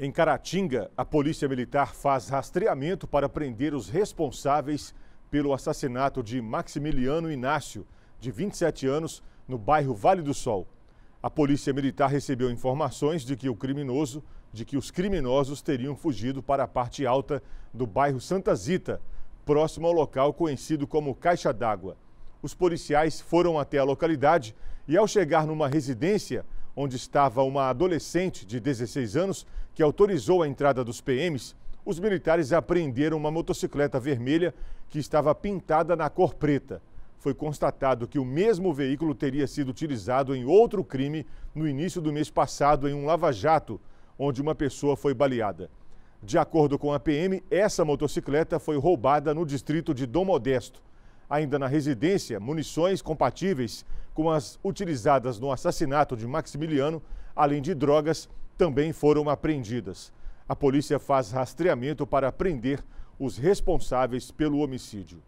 Em Caratinga, a Polícia Militar faz rastreamento para prender os responsáveis pelo assassinato de Maximiliano Inácio, de 27 anos, no bairro Vale do Sol. A Polícia Militar recebeu informações de que o criminoso, de que os criminosos teriam fugido para a parte alta do bairro Santa Zita, próximo ao local conhecido como Caixa d'Água. Os policiais foram até a localidade e ao chegar numa residência, onde estava uma adolescente de 16 anos que autorizou a entrada dos PMs, os militares apreenderam uma motocicleta vermelha que estava pintada na cor preta. Foi constatado que o mesmo veículo teria sido utilizado em outro crime no início do mês passado em um lava-jato, onde uma pessoa foi baleada. De acordo com a PM, essa motocicleta foi roubada no distrito de Dom Modesto ainda na residência munições compatíveis com as utilizadas no assassinato de Maximiliano, além de drogas, também foram apreendidas. A polícia faz rastreamento para prender os responsáveis pelo homicídio.